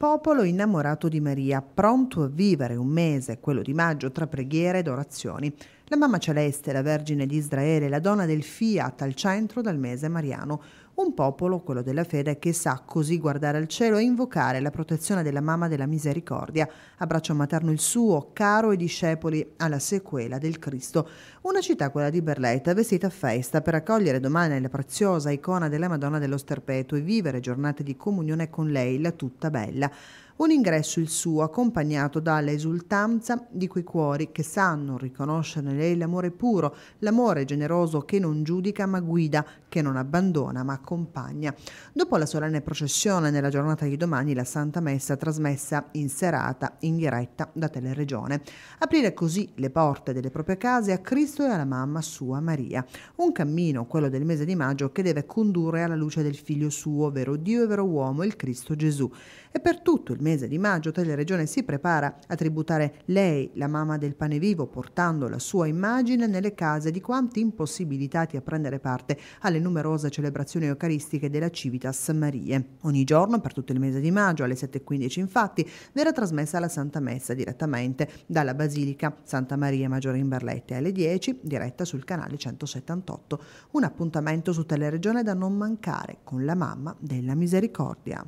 popolo innamorato di Maria, pronto a vivere un mese, quello di maggio, tra preghiere ed orazioni. La Mamma Celeste, la Vergine di Israele, la donna del Fiat al centro del mese mariano, un popolo, quello della fede, che sa così guardare al cielo e invocare la protezione della mamma della misericordia. Abbraccio materno il suo, caro e discepoli alla sequela del Cristo. Una città, quella di Berletta, vestita a festa per accogliere domani la preziosa icona della Madonna dello Sterpeto e vivere giornate di comunione con lei, la tutta bella un ingresso il suo accompagnato dall'esultanza di quei cuori che sanno riconoscere in lei l'amore puro, l'amore generoso che non giudica ma guida, che non abbandona ma accompagna. Dopo la solenne processione nella giornata di domani la Santa Messa trasmessa in serata in diretta da Teleregione. Aprire così le porte delle proprie case a Cristo e alla mamma sua Maria. Un cammino, quello del mese di maggio, che deve condurre alla luce del figlio suo, vero Dio e vero uomo, il Cristo Gesù. E per tutto il mese mese di maggio Teleregione si prepara a tributare lei, la mamma del pane vivo, portando la sua immagine nelle case di quanti impossibilitati a prendere parte alle numerose celebrazioni eucaristiche della Civitas Marie. Ogni giorno, per tutto il mese di maggio, alle 7.15 infatti, verrà trasmessa la Santa Messa direttamente dalla Basilica Santa Maria Maggiore in Berlette alle 10, diretta sul canale 178. Un appuntamento su Teleregione da non mancare con la mamma della misericordia.